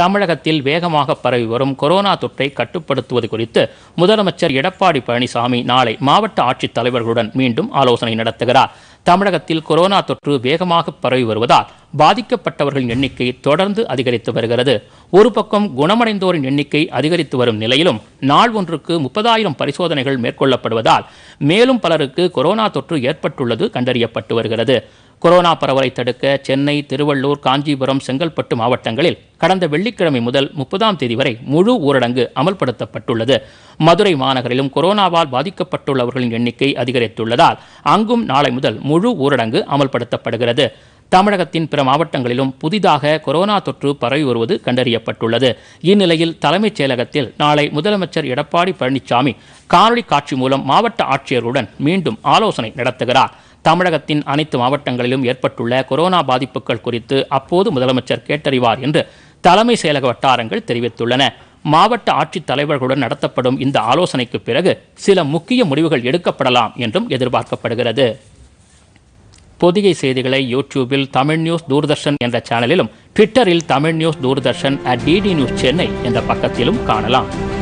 தமிழகத்தில் வேகமாக பரவி வரும் கொரோனா தொற்றை கட்டுப்படுத்துவது குறித்து முதலமைச்சர் எடப்பாடி பழனிசாமி நாளை மாவட்ட ஆட்சித் தலைவர்களுடன் மீண்டும் ஆலோசனை நடத்துகிறார் தமிழகத்தில் கொரோனா தொற்று வேகமாக பரவி வருவதால் பாதிக்கப்பட்டவர்களின் எண்ணிக்கை தொடர்ந்து அதிகரித்து வருகிறது ஒரு பக்கம் குணமடைந்தோரின் எண்ணிக்கை அதிகரித்து வரும் நிலையிலும் நாள் ஒன்றுக்கு முப்பதாயிரம் பரிசோதனைகள் மேற்கொள்ளப்படுவதால் மேலும் பலருக்கு கொரோனா தொற்று ஏற்பட்டுள்ளது கண்டறியப்பட்டு வருகிறது கொரோனா பரவலை தடுக்க சென்னை திருவள்ளூர் காஞ்சிபுரம் செங்கல்பட்டு மாவட்டங்களில் கடந்த வெள்ளிக்கிழமை முதல் முப்பதாம் தேதி வரை முழு ஊரடங்கு அமல்படுத்தப்பட்டுள்ளது மதுரை மாநகரிலும் கொரோனாவால் பாதிக்கப்பட்டுள்ளவர்களின் எண்ணிக்கை அதிகரித்துள்ளதால் அங்கும் நாளை முதல் முழு ஊரடங்கு அமல்படுத்தப்படுகிறது தமிழகத்தின் பிற மாவட்டங்களிலும் புதிதாக கொரோனா தொற்று பரவி வருவது கண்டறியப்பட்டுள்ளது இந்நிலையில் தலைமைச் செயலகத்தில் நாளை முதலமைச்சர் எடப்பாடி பழனிசாமி காணொலி காட்சி மூலம் மாவட்ட ஆட்சியருடன் மீண்டும் ஆலோசனை நடத்துகிறார் தமிழகத்தின் அனைத்து மாவட்டங்களிலும் ஏற்பட்டுள்ள கொரோனா பாதிப்புகள் குறித்து அப்போது முதலமைச்சர் கேட்டறிவார் என்று தலைமை செயலக வட்டாரங்கள் தெரிவித்துள்ளன மாவட்ட ஆட்சித் தலைவர்களுடன் நடத்தப்படும் இந்த ஆலோசனைக்கு பிறகு சில முக்கிய முடிவுகள் எடுக்கப்படலாம் என்றும் எதிர்பார்க்கப்படுகிறது பொதிகை செய்திகளை யூடியூபில் தமிழ் நியூஸ் தூர்தர்ஷன் என்ற சேனலிலும் ட்விட்டரில் Tamil news Doordarshan at DD news Chennai என்ற பக்கத்திலும் காணலாம்